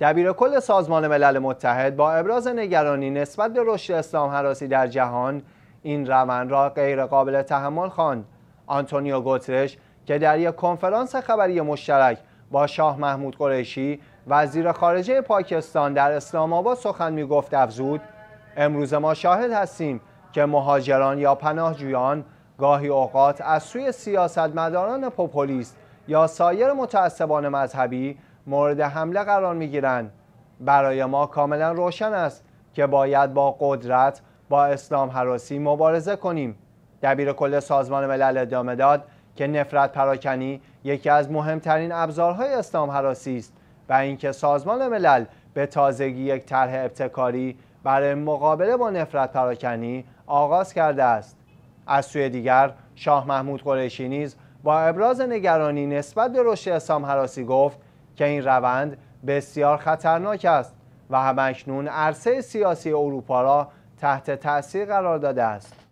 دبیرکل سازمان ملل متحد با ابراز نگرانی نسبت به رشد اسلام حراسی در جهان این روند را قابل تحمل خواند آنتونیو گوترش که در یک کنفرانس خبری مشترک با شاه محمود قریشی وزیر خارجه پاکستان در اسلام آباد سخن می گفت افزود امروز ما شاهد هستیم که مهاجران یا پناهجویان گاهی اوقات از سوی سیاستمداران پوپولیست یا سایر متعصبان مذهبی مورد حمله قرار می گیرند برای ما کاملا روشن است که باید با قدرت با اسلام حراسی مبارزه کنیم دبیر کل سازمان ملل ادامه داد که نفرت پراکنی یکی از مهمترین ابزارهای اسلام حراسی است و اینکه سازمان ملل به تازگی یک طرح ابتکاری برای مقابله با نفرت پراکنی آغاز کرده است از سوی دیگر شاه محمود قریشی نیز با ابراز نگرانی نسبت به رشد اسلام حراسی گفت که این روند بسیار خطرناک است و همکنون عرصه سیاسی اروپا را تحت تاثیر قرار داده است